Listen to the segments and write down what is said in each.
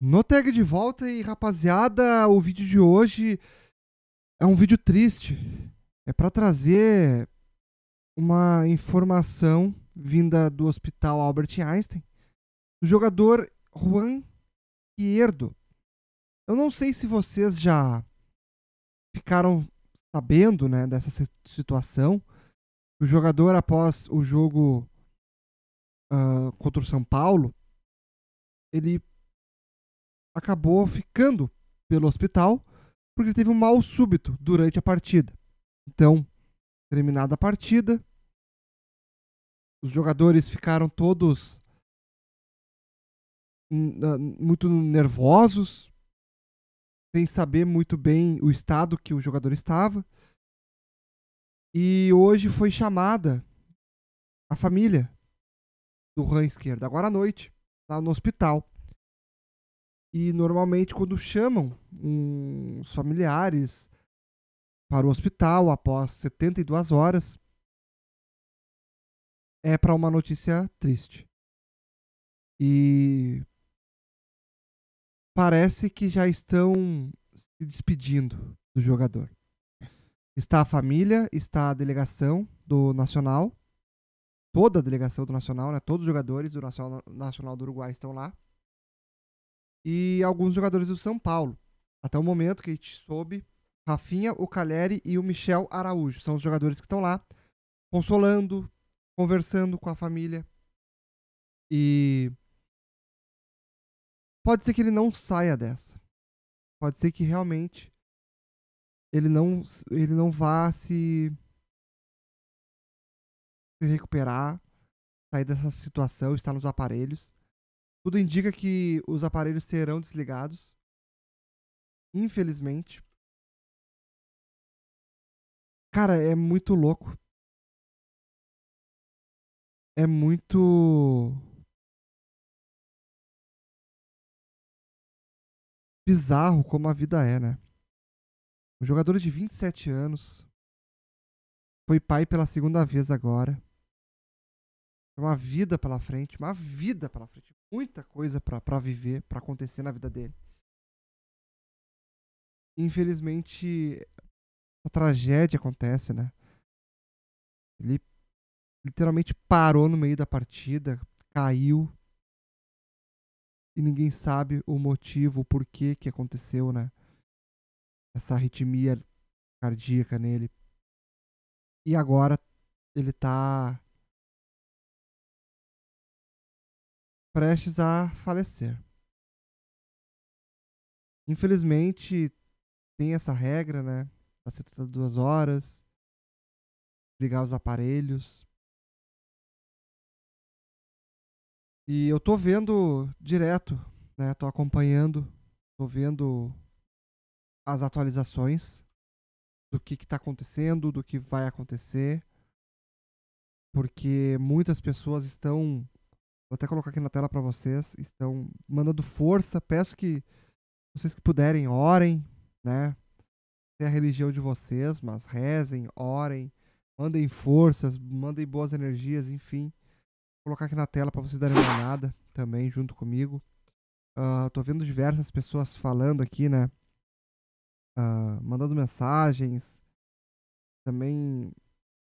No tag de volta e rapaziada, o vídeo de hoje é um vídeo triste. É para trazer uma informação vinda do Hospital Albert Einstein do jogador Juan Hierdo. Eu não sei se vocês já ficaram sabendo, né, dessa situação. O jogador após o jogo uh, contra o São Paulo, ele acabou ficando pelo hospital porque teve um mal súbito durante a partida. Então, terminada a partida, os jogadores ficaram todos muito nervosos, sem saber muito bem o estado que o jogador estava. E hoje foi chamada a família do Ran esquerda, agora à noite, lá no hospital, e normalmente, quando chamam uns familiares para o hospital após 72 horas, é para uma notícia triste. E parece que já estão se despedindo do jogador. Está a família, está a delegação do Nacional, toda a delegação do Nacional, né? todos os jogadores do Nacional do Uruguai estão lá e alguns jogadores do São Paulo. Até o momento que a gente soube, Rafinha, o Caleri e o Michel Araújo são os jogadores que estão lá, consolando, conversando com a família. E pode ser que ele não saia dessa. Pode ser que realmente ele não ele não vá se se recuperar, sair dessa situação, estar nos aparelhos. Tudo indica que os aparelhos serão desligados. Infelizmente. Cara, é muito louco. É muito. Bizarro como a vida é, né? Um jogador de 27 anos foi pai pela segunda vez agora uma vida pela frente, uma vida pela frente, muita coisa para viver, para acontecer na vida dele. Infelizmente, a tragédia acontece, né? Ele literalmente parou no meio da partida, caiu. E ninguém sabe o motivo, o porquê que aconteceu, né? Essa arritmia cardíaca nele. E agora ele tá prestes a falecer. Infelizmente, tem essa regra, né? Tá das 72 horas, ligar os aparelhos. E eu tô vendo direto, né? Tô acompanhando, tô vendo as atualizações do que está acontecendo, do que vai acontecer, porque muitas pessoas estão Vou até colocar aqui na tela para vocês. Estão mandando força. Peço que vocês que puderem, orem, né? Tem é a religião de vocês, mas rezem, orem, mandem forças, mandem boas energias, enfim. Vou colocar aqui na tela para vocês darem uma olhada também junto comigo. Uh, tô vendo diversas pessoas falando aqui, né? Uh, mandando mensagens, também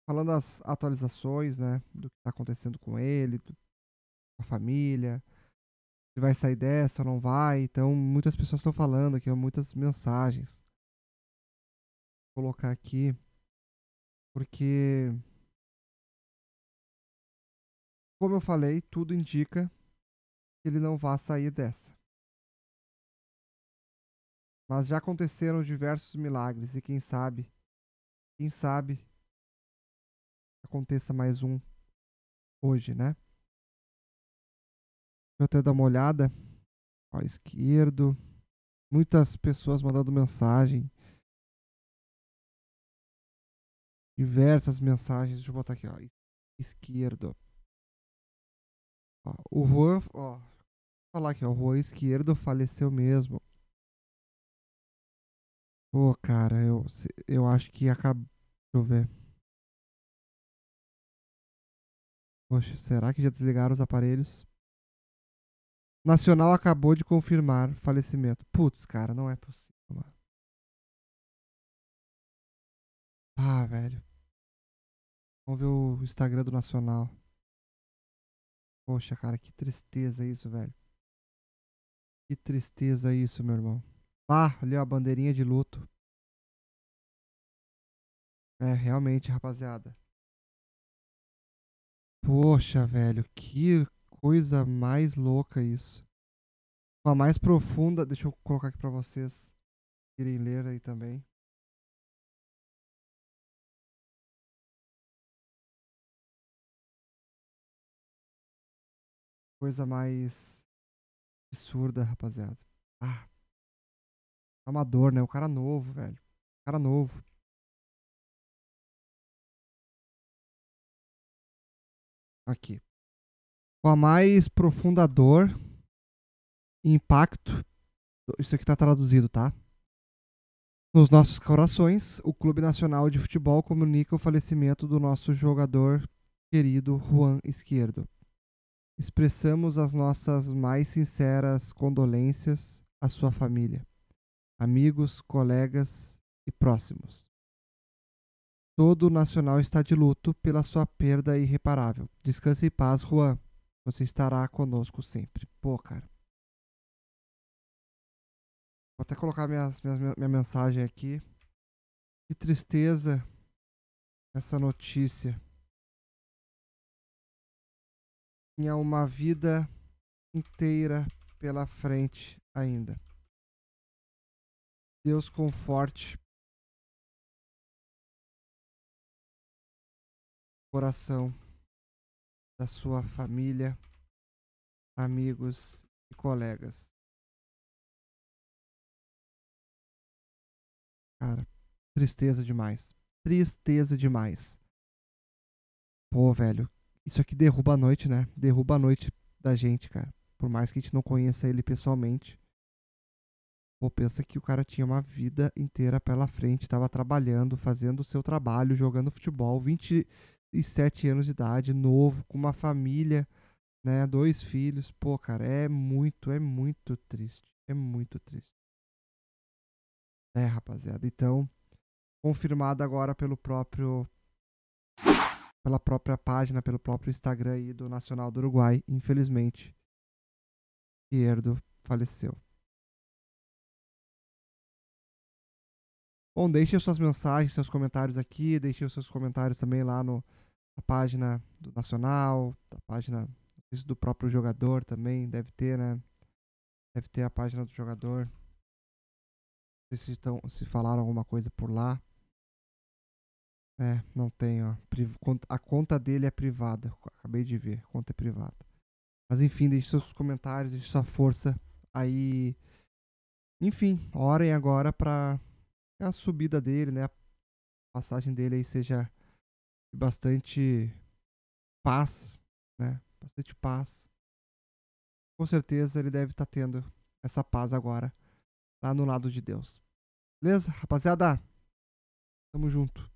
falando as atualizações, né? Do que está acontecendo com ele, do a família, se vai sair dessa ou não vai. Então, muitas pessoas estão falando aqui, muitas mensagens. Vou colocar aqui, porque, como eu falei, tudo indica que ele não vai sair dessa. Mas já aconteceram diversos milagres e quem sabe, quem sabe aconteça mais um hoje, né? eu até dar uma olhada. Ó, esquerdo. Muitas pessoas mandando mensagem. Diversas mensagens. Deixa eu botar aqui, ó. Esquerdo. Ó, o Juan, ó. Vou falar aqui, ó. O Juan esquerdo faleceu mesmo. Pô, cara, eu, eu acho que acabou. Deixa eu ver. Poxa, será que já desligaram os aparelhos? Nacional acabou de confirmar falecimento. Putz, cara, não é possível, mano. Ah, velho. Vamos ver o Instagram do Nacional. Poxa, cara, que tristeza isso, velho. Que tristeza isso, meu irmão. Ah, ali ó, a bandeirinha de luto. É, realmente, rapaziada. Poxa, velho, que coisa mais louca isso. Uma mais profunda, deixa eu colocar aqui para vocês irem ler aí também. Coisa mais absurda, rapaziada. Ah. Amador, né? O cara novo, velho. O cara novo. Aqui com a mais profunda dor e impacto. Isso aqui está traduzido, tá? Nos nossos corações, o Clube Nacional de Futebol comunica o falecimento do nosso jogador querido Juan Esquerdo. Expressamos as nossas mais sinceras condolências à sua família, amigos, colegas e próximos. Todo o Nacional está de luto pela sua perda irreparável. Descanse em paz, Juan. Você estará conosco sempre. Pô, cara. Vou até colocar minha, minha, minha mensagem aqui. Que tristeza essa notícia. Tinha uma vida inteira pela frente ainda. Deus conforte coração da sua família, amigos e colegas. Cara, tristeza demais. Tristeza demais. Pô, velho, isso aqui derruba a noite, né? Derruba a noite da gente, cara. Por mais que a gente não conheça ele pessoalmente. Pô, pensa que o cara tinha uma vida inteira pela frente, tava trabalhando, fazendo o seu trabalho, jogando futebol, 20, e sete anos de idade, novo, com uma família, né? Dois filhos. Pô, cara, é muito, é muito triste. É muito triste. É, rapaziada. Então, confirmado agora pelo próprio. Pela própria página, pelo próprio Instagram aí do Nacional do Uruguai, infelizmente. Pierdo faleceu. Bom, deixem suas mensagens, seus comentários aqui, deixem seus comentários também lá no a página do Nacional, a página do próprio jogador também, deve ter, né? Deve ter a página do jogador. Não sei se, estão, se falaram alguma coisa por lá. É, não tem, ó. A conta dele é privada. Acabei de ver, a conta é privada. Mas enfim, deixe seus comentários, deixe sua força aí. Enfim, orem agora para a subida dele, né? A passagem dele aí seja e bastante paz, né? Bastante paz. Com certeza ele deve estar tá tendo essa paz agora lá no lado de Deus. Beleza, rapaziada? Tamo junto.